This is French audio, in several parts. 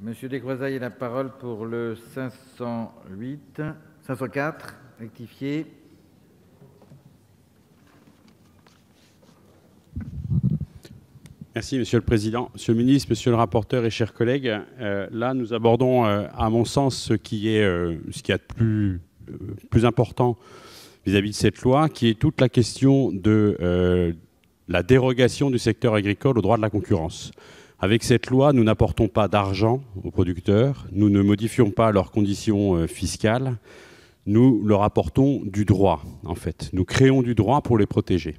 Monsieur la parole pour le 504 rectifié. Merci Monsieur le Président, Monsieur le Ministre, Monsieur le rapporteur et chers collègues. Euh, là, nous abordons, euh, à mon sens, ce qui est euh, ce qui a de plus, important vis à -vis de cette loi, qui est toute la question de la dérogation du secteur agricole au droit de la concurrence. Avec cette loi, nous n'apportons pas d'argent aux producteurs, nous ne modifions pas leurs conditions euh, fiscales, nous leur apportons du droit, en fait. Nous créons du droit pour les protéger.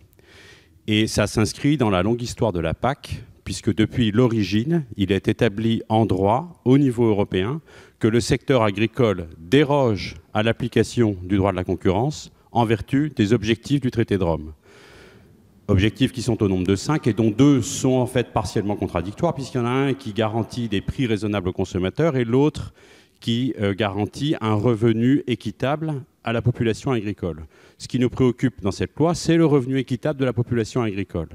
Et ça s'inscrit dans la longue histoire de la PAC, puisque depuis l'origine, il est établi en droit, au niveau européen, que le secteur agricole déroge à l'application du droit de la concurrence en vertu des objectifs du traité de Rome objectifs qui sont au nombre de cinq et dont deux sont en fait partiellement contradictoires puisqu'il y en a un qui garantit des prix raisonnables aux consommateurs et l'autre qui euh, garantit un revenu équitable à la population agricole. Ce qui nous préoccupe dans cette loi, c'est le revenu équitable de la population agricole.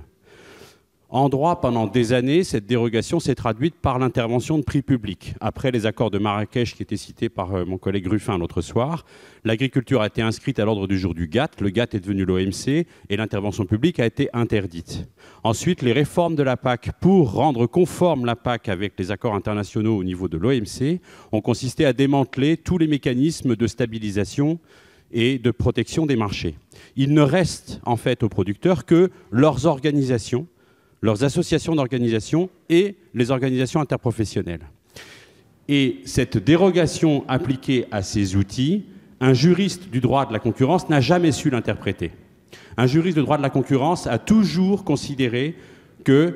En droit, pendant des années, cette dérogation s'est traduite par l'intervention de prix publics. Après les accords de Marrakech qui étaient cités par euh, mon collègue Ruffin l'autre soir, l'agriculture a été inscrite à l'ordre du jour du GATT, le GATT est devenu l'OMC et l'intervention publique a été interdite. Ensuite, les réformes de la PAC pour rendre conforme la PAC avec les accords internationaux au niveau de l'OMC ont consisté à démanteler tous les mécanismes de stabilisation et de protection des marchés. Il ne reste en fait aux producteurs que leurs organisations leurs associations d'organisation et les organisations interprofessionnelles. Et cette dérogation appliquée à ces outils, un juriste du droit de la concurrence n'a jamais su l'interpréter. Un juriste du droit de la concurrence a toujours considéré que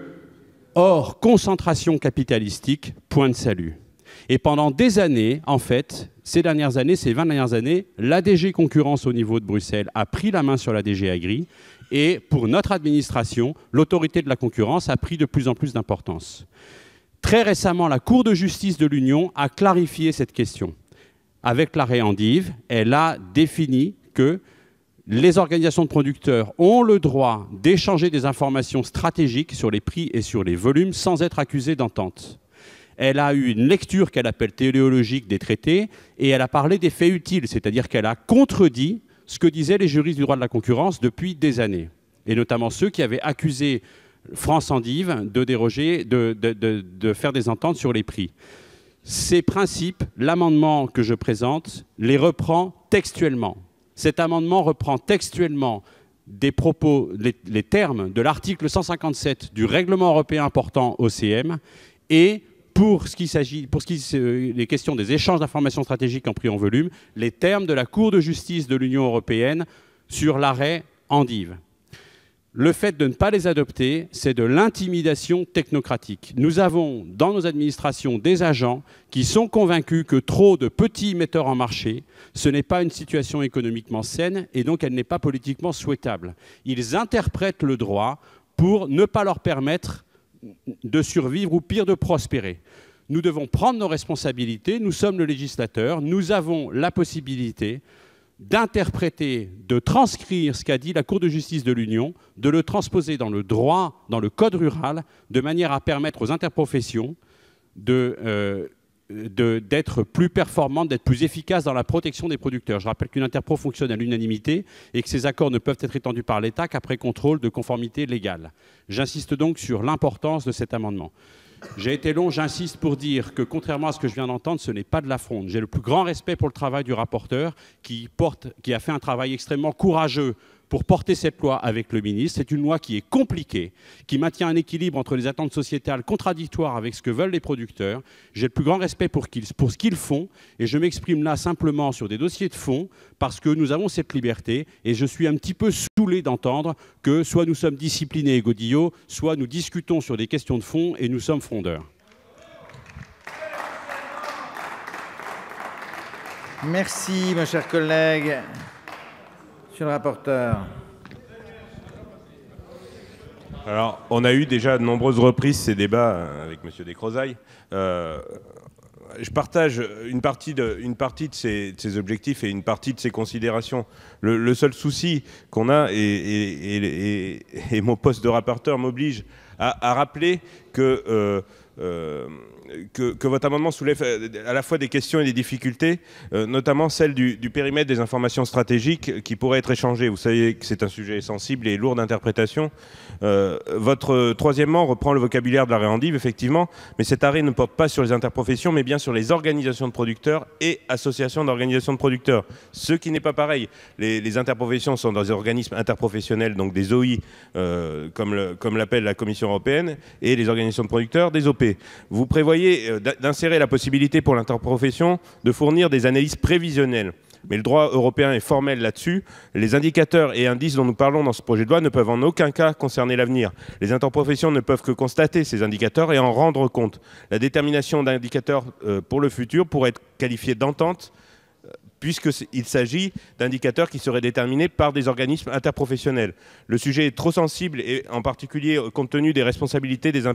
hors concentration capitalistique, point de salut. Et pendant des années, en fait, ces dernières années, ces 20 dernières années, l'ADG concurrence au niveau de Bruxelles a pris la main sur l'ADG Agri et pour notre administration, l'autorité de la concurrence a pris de plus en plus d'importance. Très récemment, la Cour de justice de l'Union a clarifié cette question. Avec l'arrêt Andive, elle a défini que les organisations de producteurs ont le droit d'échanger des informations stratégiques sur les prix et sur les volumes sans être accusées d'entente. Elle a eu une lecture qu'elle appelle téléologique des traités et elle a parlé des faits utiles, c'est-à-dire qu'elle a contredit ce que disaient les juristes du droit de la concurrence depuis des années, et notamment ceux qui avaient accusé France Endive de déroger, de, faire des ententes sur les prix. Ces principes, l'amendement que je présente les reprend textuellement. Cet amendement reprend textuellement des propos, les, les termes de l'article 157 du règlement européen portant OCM et pour ce qui s'agit, pour ce qui les questions des échanges d'informations stratégiques en prix en volume, les termes de la Cour de justice de l'Union européenne sur l'arrêt Endive. Le fait de ne pas les adopter, c'est de l'intimidation technocratique. Nous avons dans nos administrations des agents qui sont convaincus que trop de petits metteurs en marché, ce n'est pas une situation économiquement saine et donc elle n'est pas politiquement souhaitable. Ils interprètent le droit pour ne pas leur permettre de survivre ou pire de prospérer. Nous devons prendre nos responsabilités, nous sommes le législateur, nous avons la possibilité d'interpréter, de transcrire ce qu'a dit la Cour de justice de l'Union, de le transposer dans le droit, dans le code rural, de manière à permettre aux interprofessions de euh, d'être plus performante, d'être plus efficace dans la protection des producteurs. Je rappelle qu'une interpro fonctionne à l'unanimité et que ces accords ne peuvent être étendus par l'État qu'après contrôle de conformité légale. J'insiste donc sur l'importance de cet amendement. J'ai été long, j'insiste pour dire que contrairement à ce que je viens d'entendre, ce n'est pas de la fronde. J'ai le plus grand respect pour le travail du rapporteur qui, porte, qui a fait un travail extrêmement courageux pour porter cette loi avec le ministre. C'est une loi qui est compliquée, qui maintient un équilibre entre les attentes sociétales contradictoires avec ce que veulent les producteurs. J'ai le plus grand respect pour, ce qu'ils font et je m'exprime là simplement sur des dossiers de fond parce que nous avons cette liberté et je suis un petit peu saoulé d'entendre que soit nous sommes disciplinés et godillots, soit nous discutons sur des questions de fond et nous sommes frondeurs. Merci, mon cher collègue le rapporteur. Alors, on a eu déjà de nombreuses reprises ces débats euh, avec Monsieur Descrozailles. Euh, je partage une partie de, une partie de ses, objectifs et une partie de ses considérations. Le, seul souci qu'on a, et, et, mon poste de rapporteur m'oblige à, rappeler que euh, euh, que, votre amendement soulève euh, à la fois des questions et des difficultés, euh, notamment celle du, périmètre des informations stratégiques qui pourraient être échangées. Vous savez que c'est un sujet sensible et lourd d'interprétation. votre troisièmement reprend le vocabulaire de la réendive, effectivement, mais cet arrêt ne porte pas sur les interprofessions, mais bien sur les organisations de producteurs et associations d'organisations de producteurs, ce qui n'est pas pareil. Les, interprofessions sont dans des organismes interprofessionnels, donc des OI, comme l'appelle la Commission européenne, et les organisations de producteurs, des OP. Vous prévoyez euh, d'insérer la possibilité pour l'interprofession de fournir des analyses prévisionnelles. Mais le droit européen est formel là-dessus. Les indicateurs et indices dont nous parlons dans ce projet de loi ne peuvent en aucun cas concerner l'avenir. Les interprofessions ne peuvent que constater ces indicateurs et en rendre compte. La détermination d'indicateurs euh, pour le futur pourrait être qualifiée d'entente puisqu'il s'agit d'indicateurs qui seraient déterminés par des organismes interprofessionnels. Le sujet est trop sensible, et en particulier euh, compte tenu des responsabilités des,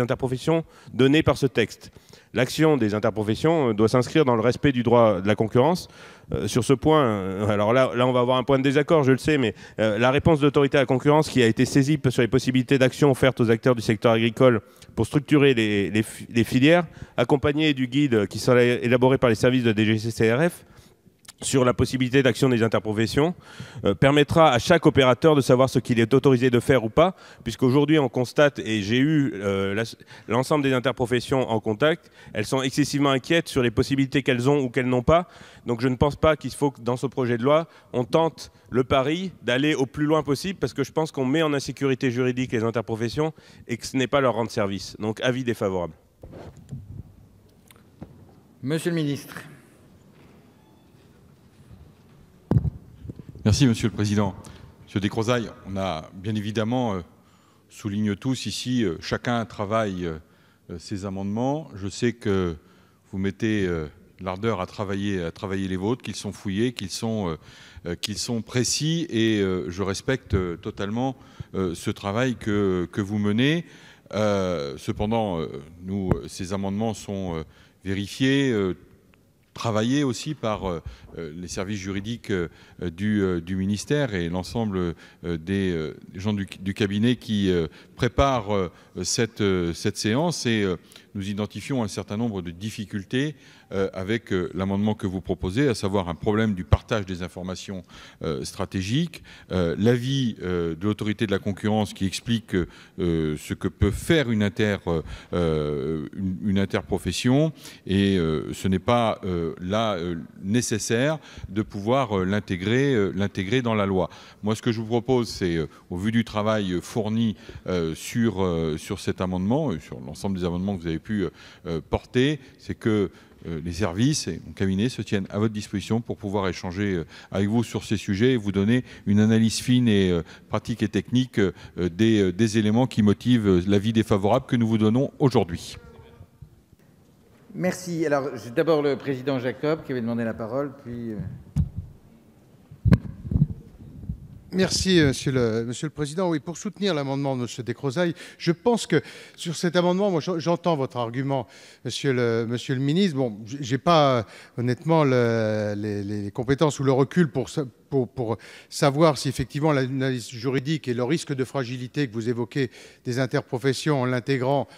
interprofessions données par ce texte. L'action des interprofessions euh, doit s'inscrire dans le respect du droit de la concurrence. Euh, sur ce point, alors là, là, on va avoir un point de désaccord, je le sais, mais la réponse de l'autorité à la concurrence qui a été saisie sur les possibilités d'action offertes aux acteurs du secteur agricole pour structurer les, les filières, accompagnée du guide qui sera élaboré par les services de DGCCRF, sur la possibilité d'action des interprofessions euh, permettra à chaque opérateur de savoir ce qu'il est autorisé de faire ou pas, puisqu'aujourd'hui on constate, et j'ai eu euh, l'ensemble des interprofessions en contact, elles sont excessivement inquiètes sur les possibilités qu'elles ont ou qu'elles n'ont pas. Donc je ne pense pas qu'il faut que dans ce projet de loi, on tente le pari d'aller au plus loin possible, parce que je pense qu'on met en insécurité juridique les interprofessions et que ce n'est pas leur rendre service. Donc avis défavorable. Monsieur le ministre. Merci, Monsieur le Président. Monsieur Descrozailles, on a bien évidemment, euh, souligne tous ici, euh, chacun travaille euh, ses amendements. Je sais que vous mettez l'ardeur à travailler, travailler les vôtres, qu'ils sont fouillés, qu'ils sont, précis, et je respecte totalement ce travail que, vous menez. cependant, nous, ces amendements sont vérifiés, travaillé aussi par euh, euh, les services juridiques euh, du, ministère et l'ensemble des gens du, cabinet qui préparent cette séance et nous identifions un certain nombre de difficultés euh, avec euh, l'amendement que vous proposez, à savoir un problème du partage des informations euh, stratégiques, l'avis de l'autorité de la concurrence qui explique ce que peut faire une, inter, une interprofession, et ce n'est pas là nécessaire de pouvoir l'intégrer, l'intégrer dans la loi. Moi, ce que je vous propose, c'est, au vu du travail fourni sur, sur cet amendement, sur l'ensemble des amendements que vous avez pu porter, c'est que euh, les services et mon cabinet se tiennent à votre disposition pour pouvoir échanger euh, avec vous sur ces sujets et vous donner une analyse fine et euh, pratique et technique des, éléments qui motivent l'avis défavorable que nous vous donnons aujourd'hui. Merci. Alors, d'abord le président Jacob qui avait demandé la parole, puis. Merci, euh, monsieur le, Président. Oui, pour soutenir l'amendement de M. Descrozailles, je pense que sur cet amendement, moi, j'entends votre argument, monsieur le, ministre. Bon, j'ai pas, euh, honnêtement, les, compétences ou le recul pour, savoir si effectivement l'analyse juridique et le risque de fragilité que vous évoquez des interprofessions en l'intégrant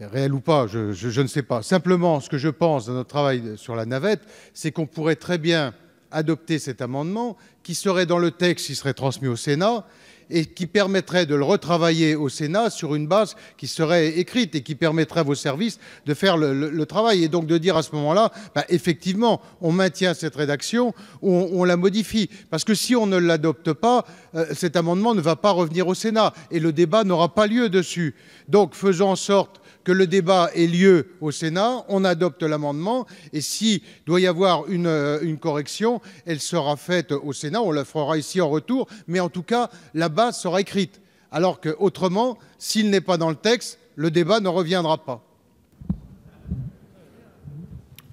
réel ou pas, je, je, ne sais pas. Simplement, ce que je pense de notre travail sur la navette, c'est qu'on pourrait très bien adopter cet amendement qui serait dans le texte qui serait transmis au Sénat et qui permettrait de le retravailler au Sénat sur une base qui serait écrite et qui permettrait à vos services de faire le, travail. Et donc de dire à ce moment-là, bah, effectivement, on maintient cette rédaction ou on, la modifie. Parce que si on ne l'adopte pas, euh, cet amendement ne va pas revenir au Sénat et le débat n'aura pas lieu dessus. Donc faisons en sorte que le débat ait lieu au Sénat, on adopte l'amendement et si doit y avoir une, euh, correction, elle sera faite au Sénat, on la fera ici en retour, mais en tout cas, la sera écrite. Alors que, autrement, s'il n'est pas dans le texte, le débat ne reviendra pas.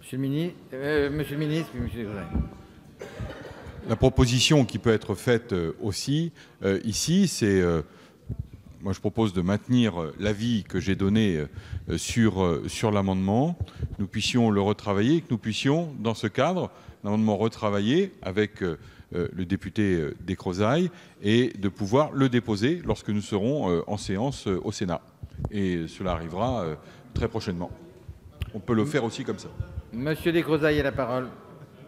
Monsieur le ministre, euh, monsieur le La proposition qui peut être faite euh, aussi euh, ici, c'est moi, je propose de maintenir euh, l'avis que j'ai donné euh, euh, sur, sur l'amendement, nous puissions le retravailler et que nous puissions, dans ce cadre, l'amendement retravaillé avec le député Descrozailles et de pouvoir le déposer lorsque nous serons en séance au Sénat. Et cela arrivera très prochainement. On peut le faire aussi comme ça. Monsieur Descrozailles a la parole.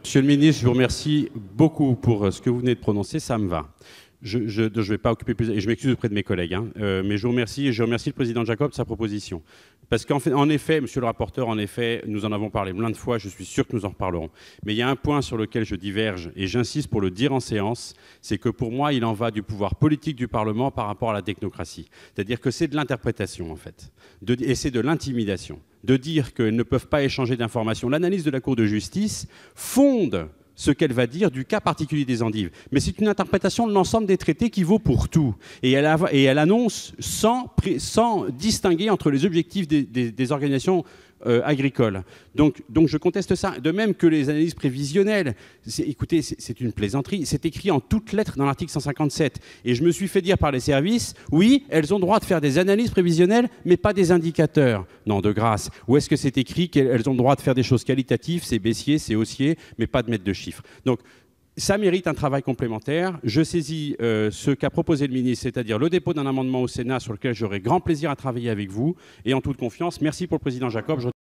Monsieur le ministre, je vous remercie beaucoup pour ce que vous venez de prononcer, ça me va. Je ne vais pas occuper plus, et je m'excuse auprès de mes collègues, hein. euh, mais je vous remercie, et je remercie le président Jacob sa proposition. Parce qu'en effet, monsieur le rapporteur, en effet, nous en avons parlé plein de fois, je suis sûr que nous en reparlerons. Mais il y a un point sur lequel je diverge, et j'insiste pour le dire en séance, c'est que pour moi, il en va du pouvoir politique du Parlement par rapport à la technocratie. C'est-à-dire que c'est de l'interprétation, en fait, et c'est de l'intimidation. De dire qu'ils ne peuvent pas échanger d'informations. L'analyse de la Cour de justice fonde ce qu'elle va dire du cas particulier des endives. Mais c'est une interprétation de l'ensemble des traités qui vaut pour tout. Et elle, annonce sans, distinguer entre les objectifs des organisations euh, agricole. Donc, donc je conteste ça. De même que les analyses prévisionnelles, écoutez, c'est une plaisanterie. C'est écrit en toutes lettres dans l'article 157. Et je me suis fait dire par les services, oui, elles ont droit de faire des analyses prévisionnelles, mais pas des indicateurs. Non, de grâce. Où est-ce que c'est écrit qu'elles ont droit de faire des choses qualitatives, c'est baissier, c'est haussier, mais pas de mettre de chiffres. Donc ça mérite un travail complémentaire. Je saisis euh, ce qu'a proposé le ministre, c'est-à-dire le dépôt d'un amendement au Sénat sur lequel j'aurai grand plaisir à travailler avec vous. Et en toute confiance, merci pour le président Jacob.